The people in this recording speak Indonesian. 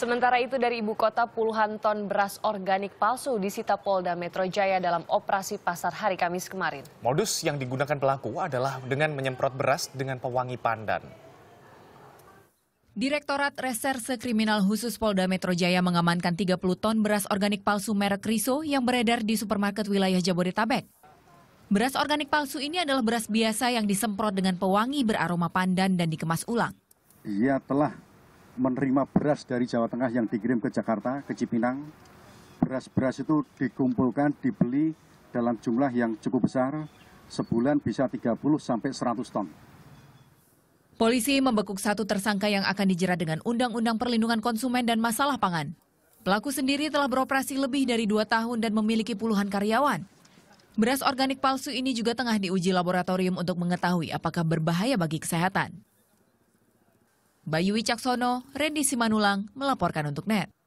Sementara itu dari ibu kota puluhan ton beras organik palsu disita Polda Metro Jaya dalam operasi pasar hari Kamis kemarin. Modus yang digunakan pelaku adalah dengan menyemprot beras dengan pewangi pandan. Direktorat Reserse Kriminal Khusus Polda Metro Jaya mengamankan 30 ton beras organik palsu merek Riso yang beredar di supermarket wilayah Jabodetabek. Beras organik palsu ini adalah beras biasa yang disemprot dengan pewangi beraroma pandan dan dikemas ulang. Ia telah menerima beras dari Jawa Tengah yang dikirim ke Jakarta, ke Cipinang. Beras-beras itu dikumpulkan, dibeli dalam jumlah yang cukup besar, sebulan bisa 30 sampai 100 ton. Polisi membekuk satu tersangka yang akan dijerat dengan Undang-Undang Perlindungan Konsumen dan Masalah Pangan. Pelaku sendiri telah beroperasi lebih dari dua tahun dan memiliki puluhan karyawan. Beras organik palsu ini juga tengah diuji laboratorium untuk mengetahui apakah berbahaya bagi kesehatan. Bayu Wicaksono, Randy Simanulang melaporkan untuk NET.